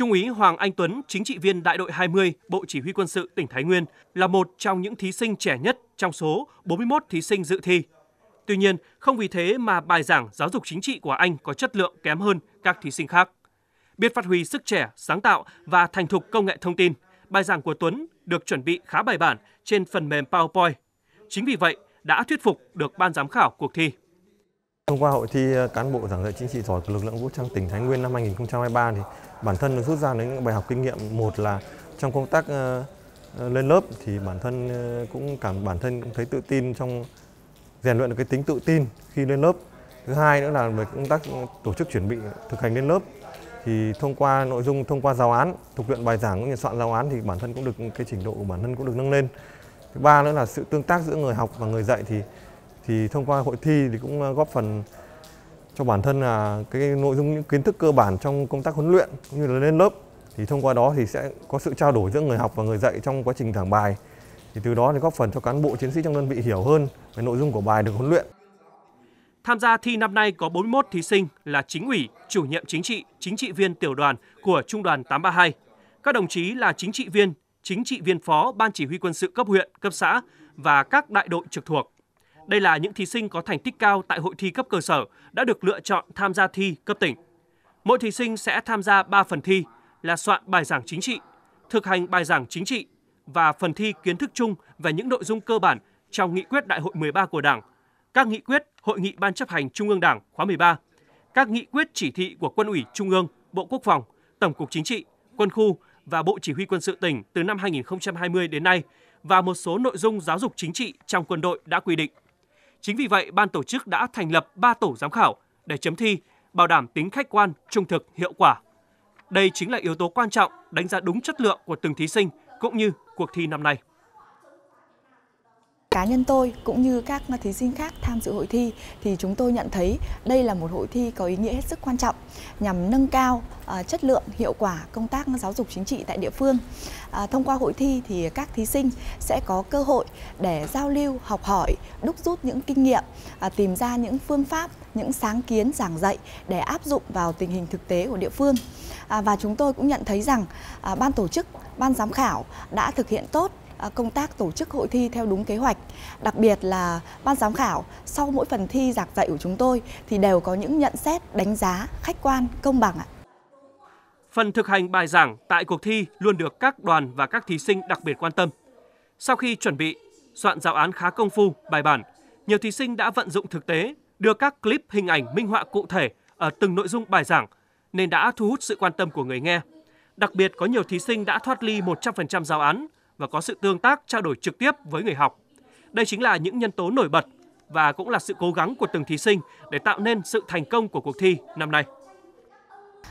Trung úy Hoàng Anh Tuấn, chính trị viên đại đội 20, Bộ Chỉ huy quân sự tỉnh Thái Nguyên, là một trong những thí sinh trẻ nhất trong số 41 thí sinh dự thi. Tuy nhiên, không vì thế mà bài giảng giáo dục chính trị của anh có chất lượng kém hơn các thí sinh khác. Biết phát huy sức trẻ, sáng tạo và thành thục công nghệ thông tin, bài giảng của Tuấn được chuẩn bị khá bài bản trên phần mềm PowerPoint. Chính vì vậy, đã thuyết phục được ban giám khảo cuộc thi. Thông qua hội thi ờ, cán bộ giảng dạy chính trị giỏi của lực lượng vũ trang tỉnh Thái Nguyên năm 2023 thì bản thân được rút ra những bài học kinh nghiệm một là trong công tác ờ, ờ, lên lớp thì bản thân cũng cảm bản thân cũng thấy tự tin trong rèn luyện được cái tính tự tin khi lên lớp. Thứ hai nữa là về công tác tổ chức chuẩn bị thực hành lên lớp thì thông qua nội dung thông qua giáo án thực luyện bài giảng cũng như soạn giáo án thì bản thân cũng được cái trình độ của bản thân cũng được nâng lên thứ ba nữa là sự tương tác giữa người học và người dạy thì thì thông qua hội thi thì cũng ờ, góp phần cho bản thân là cái nội dung những kiến thức cơ bản trong công tác huấn luyện cũng như là lên lớp thì thông qua đó thì sẽ có sự trao đổi giữa người học và người dạy trong quá trình giảng bài thì từ đó thì góp phần cho cán bộ chiến sĩ trong đơn vị hiểu hơn về nội dung của bài được huấn luyện. Tham gia thi năm nay có 41 thí sinh là chính ủy, chủ nhiệm chính trị, chính trị viên tiểu đoàn của Trung đoàn 832. Các đồng chí là chính trị viên, chính trị viên phó Ban chỉ huy quân sự cấp huyện, cấp xã và các đại đội trực thuộc. Đây là những thí sinh có thành tích cao tại hội thi cấp cơ sở đã được lựa chọn tham gia thi cấp tỉnh. Mỗi thí sinh sẽ tham gia 3 phần thi là soạn bài giảng chính trị, thực hành bài giảng chính trị và phần thi kiến thức chung về những nội dung cơ bản trong nghị quyết Đại hội 13 của Đảng, các nghị quyết Hội nghị Ban chấp hành Trung ương Đảng khóa 13, các nghị quyết chỉ thị của Quân ủy Trung ương, Bộ Quốc phòng, Tổng cục Chính trị, Quân khu và Bộ Chỉ huy quân sự tỉnh từ năm 2020 đến nay và một số nội dung giáo dục chính trị trong quân đội đã quy định. Chính vì vậy, ban tổ chức đã thành lập 3 tổ giám khảo để chấm thi, bảo đảm tính khách quan, trung thực, hiệu quả. Đây chính là yếu tố quan trọng đánh giá đúng chất lượng của từng thí sinh cũng như cuộc thi năm nay. Cá nhân tôi cũng như các thí sinh khác tham dự hội thi thì chúng tôi nhận thấy đây là một hội thi có ý nghĩa hết sức quan trọng nhằm nâng cao ờ, chất lượng, hiệu quả công tác giáo dục chính trị tại địa phương. À, thông qua hội thi thì các thí sinh sẽ có cơ hội để giao lưu, học hỏi, đúc rút những kinh nghiệm, à, tìm ra những phương pháp, những sáng kiến giảng dạy để áp dụng vào tình hình thực tế của địa phương. À, và chúng tôi cũng nhận thấy rằng ban tổ chức ban giám khảo đã thực hiện tốt À, công tác tổ chức hội thi theo đúng kế hoạch. Đặc biệt là ban giám khảo sau mỗi phần thi giảng dạy của chúng tôi thì đều có những nhận xét, đánh giá khách quan, công bằng ạ. Phần thực hành bài giảng tại cuộc thi luôn được các đoàn và các thí sinh đặc biệt quan tâm. Sau khi chuẩn bị, soạn giáo án khá công phu, bài bản, nhiều thí sinh đã vận dụng thực tế, đưa các clip hình ảnh minh họa cụ thể ở từng nội dung bài giảng nên đã thu hút sự quan tâm của người nghe. Đặc biệt có nhiều thí sinh đã thoát ly 100% giáo án, và có sự tương tác trao đổi trực tiếp với người học. Đây chính là những nhân tố nổi bật và cũng là sự cố gắng của từng thí sinh để tạo nên sự thành công của cuộc thi năm nay.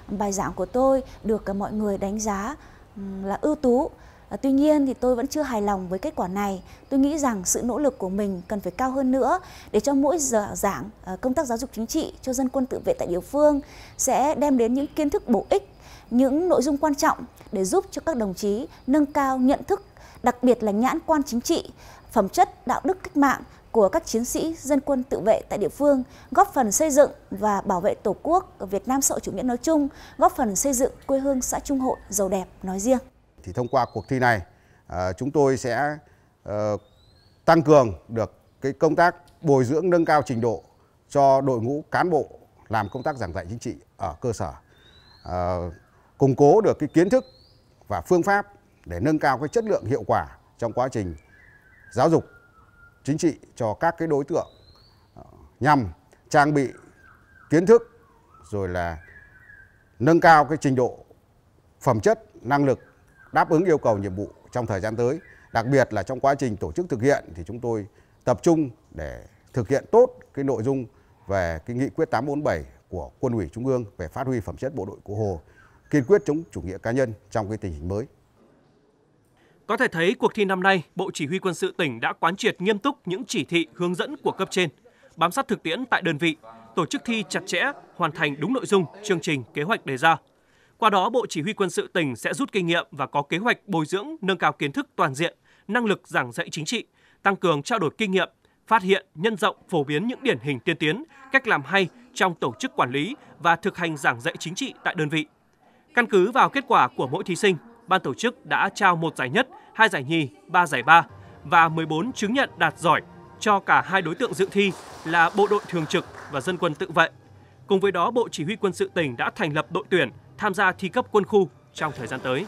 Bài giảng của tôi được mọi người đánh giá ừ, là ưu tú. À, tuy nhiên thì tôi vẫn chưa hài lòng với kết quả này. Tôi nghĩ rằng sự nỗ lực của mình cần phải cao hơn nữa để cho mỗi giờ giảng à, công tác giáo dục chính trị cho dân quân tự vệ tại địa phương sẽ đem đến những kiến thức bổ ích, những nội dung quan trọng để giúp cho các đồng chí nâng cao nhận thức đặc biệt là nhãn quan chính trị, phẩm chất đạo đức cách mạng của các chiến sĩ dân quân tự vệ tại địa phương, góp phần xây dựng và bảo vệ Tổ quốc ở Việt Nam xã hội chủ nghĩa nói chung, góp phần xây dựng quê hương xã Trung Hội giàu đẹp nói riêng. Thì thông qua cuộc thi này, à, chúng tôi sẽ ờ, tăng cường được cái công tác bồi dưỡng nâng cao trình độ cho đội ngũ cán bộ làm công tác giảng dạy chính trị ở cơ sở, ờ, củng cố được cái kiến thức và phương pháp để nâng cao cái chất lượng hiệu quả trong quá trình giáo dục chính trị cho các cái đối tượng ờ, nhằm trang bị kiến thức rồi là nâng cao cái trình độ phẩm chất năng lực đáp ứng yêu cầu nhiệm vụ trong thời gian tới đặc biệt là trong quá trình tổ chức thực hiện thì chúng tôi tập trung để thực hiện tốt cái nội dung về cái nghị quyết 847 của Quân ủy Trung ương về phát huy phẩm chất bộ đội cụ Hồ, kiên quyết chống chủ nghĩa cá nhân trong cái tình hình mới. Có thể thấy cuộc thi năm nay, Bộ Chỉ huy quân sự tỉnh đã quán triệt nghiêm túc những chỉ thị hướng dẫn của cấp trên, bám sát thực tiễn tại đơn vị, tổ chức thi chặt chẽ, hoàn thành đúng nội dung, chương trình, kế hoạch đề ra. Qua đó, Bộ Chỉ huy quân sự tỉnh sẽ rút kinh nghiệm và có kế hoạch bồi dưỡng, nâng cao kiến thức toàn diện, năng lực giảng dạy chính trị, tăng cường trao đổi kinh nghiệm, phát hiện, nhân rộng, phổ biến những điển hình tiên tiến, cách làm hay trong tổ chức quản lý và thực hành giảng dạy chính trị tại đơn vị. Căn cứ vào kết quả của mỗi thí sinh, ban tổ chức đã trao một giải nhất, hai giải nhì, ba giải ba và 14 chứng nhận đạt giỏi cho cả hai đối tượng dự thi là bộ đội thường trực và dân quân tự vệ. Cùng với đó, Bộ Chỉ huy Quân sự tỉnh đã thành lập đội tuyển tham gia thi cấp quân khu trong thời gian tới.